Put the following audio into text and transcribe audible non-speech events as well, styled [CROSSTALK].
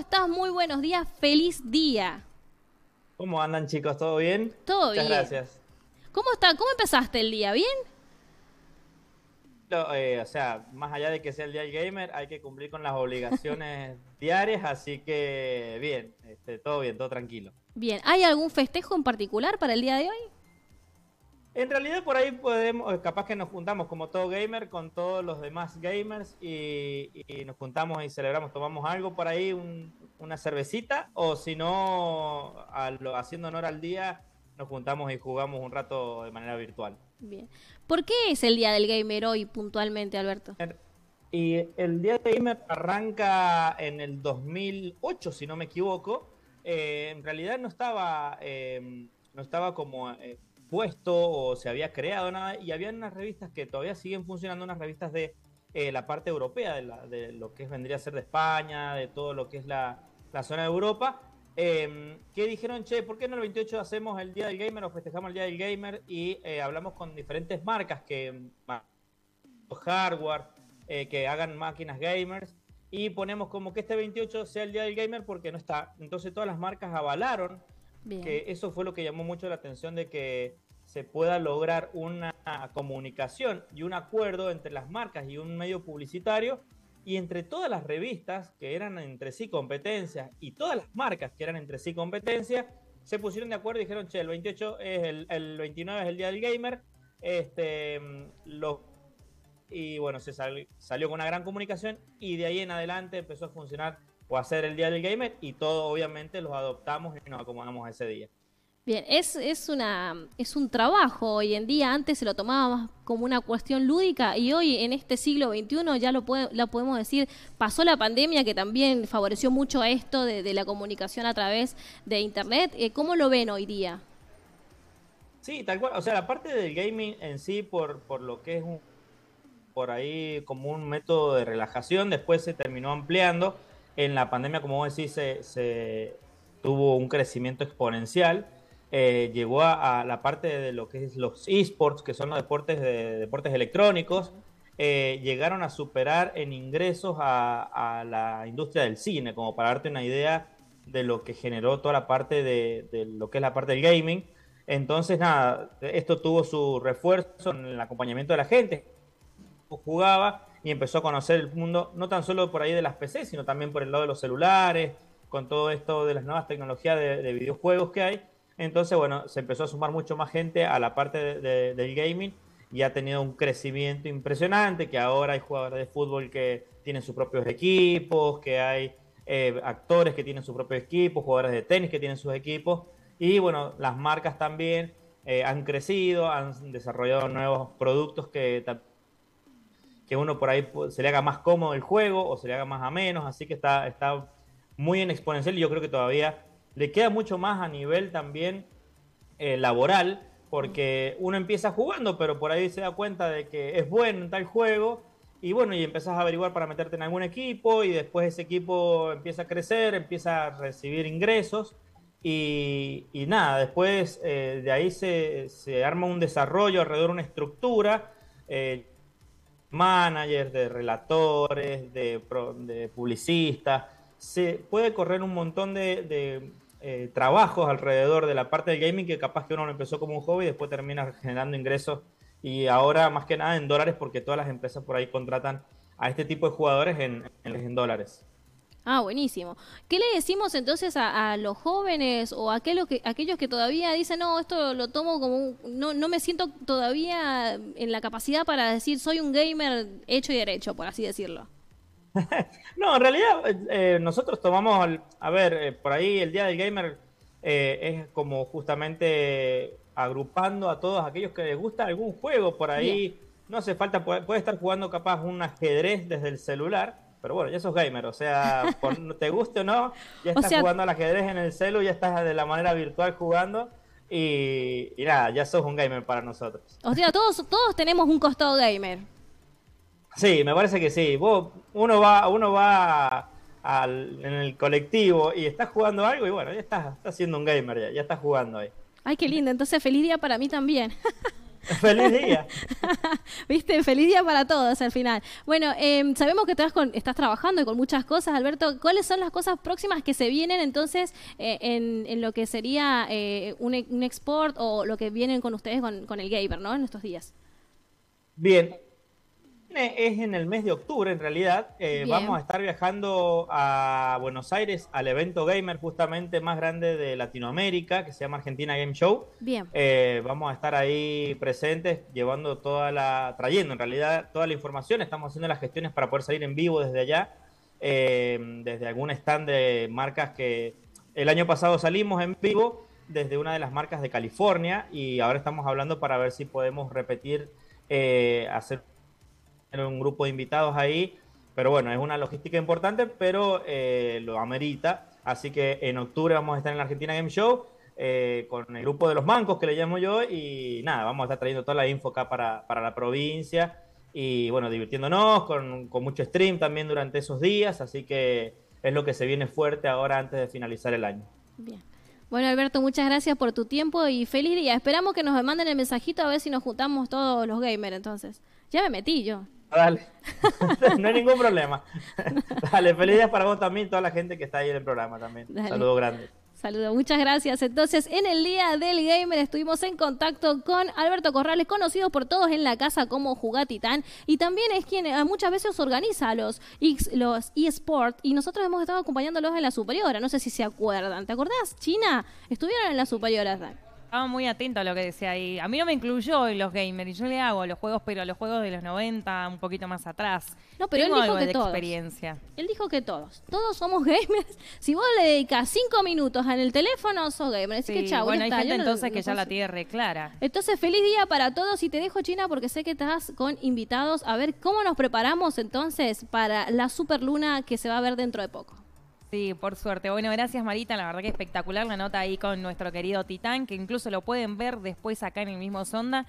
estás? Muy buenos días, feliz día. ¿Cómo andan chicos? ¿Todo bien? Todo bien. gracias. ¿Cómo está? ¿Cómo empezaste el día? ¿Bien? Eh, o sea, más allá de que sea el día gamer, hay que cumplir con las [LAUGHS] obligaciones diarias, así que bien, este, todo bien, todo tranquilo. Bien, ¿hay algún festejo en particular para el día de hoy? En realidad por ahí podemos, eh, capaz que nos juntamos como todo gamer con todos los demás gamers y, nos juntamos y celebramos, tomamos algo por ahí, una cervecita o si no, haciendo honor al día, nos juntamos y jugamos un rato de manera virtual. Bien. ¿Por qué es el Día del Gamer hoy puntualmente, Alberto? Y el Día del Gamer arranca en el 2008, si no me equivoco. Eh, en realidad no estaba, eh, no estaba como puesto o se había creado nada, y había unas revistas que todavía siguen funcionando, unas revistas de eh, la parte europea, de, lo que vendría a ser de España, de todo lo que es la, zona de Europa, em, que dijeron, che, ¿por qué no el 28 hacemos el Día del Gamer o festejamos el Día del Gamer y eh, hablamos con diferentes marcas que mm, hardware, eh, que hagan máquinas gamers? Y ponemos como que este 28 sea el Día del Gamer porque no está. Entonces todas las marcas avalaron que eso fue lo que llamó mucho la atención de que se pueda lograr una comunicación y un acuerdo entre las marcas y un medio publicitario y entre todas las revistas que eran entre sí competencias y todas las marcas que eran entre sí competencias, se pusieron de acuerdo y dijeron, che, el 28 es el, el 29 es el día del gamer, este, los y bueno, se salió con una gran comunicación y de ahí en adelante empezó a funcionar o hacer el día del gamer y todo obviamente los adoptamos y nos acomodamos a ese día. Bien, es, es, una, es un trabajo hoy en día, antes se lo tomaba como una cuestión lúdica y hoy en este siglo XXI ya lo, puede, la podemos decir, pasó la pandemia que también favoreció mucho esto de, la comunicación a través de Internet. Eh, ¿Cómo lo ven hoy día? Sí, tal cual, o sea, la parte del gaming en sí, por, por lo que es por ahí como un método de relajación, después se terminó ampliando en la pandemia, como vos decís, se, se tuvo un crecimiento exponencial. Eh, llegó a, la parte de lo que es los esports, que son los deportes de, deportes electrónicos, eh, llegaron a superar en ingresos a, la industria del cine, como para darte una idea de lo que generó toda la parte de, de lo que es la parte del gaming. Entonces, nada, esto tuvo su refuerzo en el acompañamiento de la gente, jugaba y empezó a conocer el mundo, no tan solo por ahí de las PCs, sino también por el lado de los celulares, con todo esto de las nuevas tecnologías de, videojuegos que hay. Entonces, bueno, se empezó a sumar mucho más gente a la parte del gaming y ha tenido un crecimiento impresionante, que ahora hay jugadores de fútbol que tienen sus propios equipos, que hay eh, actores que tienen sus propios equipos, jugadores de tenis que tienen sus equipos, y bueno, las marcas también eh, han crecido, han desarrollado nuevos productos que que uno por ahí se le haga más cómodo el juego o se le haga más a menos, así que está, está muy en exponencial y yo creo que todavía le queda mucho más a nivel también eh, laboral, porque uno empieza jugando, pero por ahí se da cuenta de que es bueno en tal juego y bueno, y empezás a averiguar para meterte en algún equipo y después ese equipo empieza a crecer, empieza a recibir ingresos. Y, nada, después eh, de ahí se, arma un desarrollo alrededor de una estructura. Eh, managers, de relatores, de, de publicistas. Se puede correr un montón de, eh, trabajos alrededor de la parte del gaming que capaz que uno lo empezó como un hobby y después termina generando ingresos y ahora más que nada en dólares porque todas las empresas por ahí contratan a este tipo de jugadores en dólares. Ah, buenísimo. ¿Qué le decimos entonces a, los jóvenes o a aquellos que, aquellos que todavía dicen, no, esto lo tomo como, un, no, no me siento todavía en la capacidad para decir, soy un gamer hecho y derecho, por así decirlo? [LAUGHS] no, en realidad eh, nosotros tomamos, a ver, eh, por ahí el Día del Gamer eh, es como justamente agrupando a todos aquellos que les gusta algún juego por ahí. No hace falta, puede, estar jugando capaz un ajedrez desde el celular pero bueno, ya sos gamer, o sea, [LAUGHS] te guste o no, ya estás jugando al ajedrez en el celu, ya estás de la manera virtual jugando. Y, nada, ya sos un gamer para nosotros. O todos, todos tenemos un costado gamer. Sí, me parece que sí. Vos, uno va, uno va al, en el colectivo y estás jugando algo y bueno, ya estás, estás siendo un gamer, ya, ya estás jugando ahí. Ay, qué lindo. Entonces, feliz día para mí también. [LAUGHS] [LAUGHS] Feliz día. [LAUGHS] Viste, feliz día para todos al final. Bueno, em, sabemos que estás, trabajando con muchas cosas, Alberto. ¿Cuáles son las cosas próximas que se vienen entonces eh, en, lo que sería eh, un, export o lo que vienen con ustedes con, el Gamer ¿no? En estos días. Bien, es en el mes de octubre, en realidad. Eh, vamos a estar viajando a Buenos Aires al evento gamer justamente más grande de Latinoamérica, que se llama Argentina Game Show. Bien. Eh, vamos a estar ahí presentes, llevando toda la, trayendo en realidad toda la información. Estamos haciendo las gestiones para poder salir en vivo desde allá, eh, desde algún stand de marcas que el año pasado salimos en vivo desde una de las marcas de California y ahora estamos hablando para ver si podemos repetir, hacer un grupo de invitados ahí, pero bueno, es una logística importante, pero eh, lo amerita. Así que en octubre vamos a estar en la Argentina Game Show eh, con el grupo de los mancos que le llamo yo y nada, vamos a estar trayendo toda la info acá para, la provincia y bueno, divirtiéndonos con, con mucho stream también durante esos días, así que es lo que se viene fuerte ahora antes de finalizar el año. Bien. Bueno, Alberto, muchas gracias por tu tiempo y feliz día. Esperamos que nos manden el mensajito a ver si nos juntamos todos los gamers entonces. Ya me metí yo. Dale. [LAUGHS] no hay ningún problema. Dale, feliz día para vos también y toda la gente que está ahí en el programa también. Saludos grandes. Saludos, muchas gracias. Entonces, en el día del gamer estuvimos en contacto con Alberto Corrales, conocido por todos en la casa como Jugatitán, y también es quien eh, muchas veces organiza los eSports, los eSport, y nosotros hemos estado acompañándolos en la superiora, no sé si se acuerdan. ¿Te acordás, China? Estuvieron en la superiora, estaba muy atento a lo que decía ahí. A mí no me incluyó en los gamers, y yo le hago los juegos, pero a los juegos de los 90, un poquito más atrás. No, pero él dijo algo que todos. experiencia. Él dijo que todos. Todos somos [LAUGHS] gamers. Si vos le dedicas cinco minutos en el teléfono, sos gamer. Así sí, que chau, Bueno, hay gente entonces que ya la tiene clara. Entonces, feliz día para todos y te dejo, China, porque sé que estás con invitados. A ver cómo nos preparamos entonces para la super luna que se va a ver dentro de poco. Sí, por suerte. Bueno, gracias Marita, la verdad que espectacular la nota ahí con nuestro querido Titán, que incluso lo pueden ver después acá en el mismo Sonda.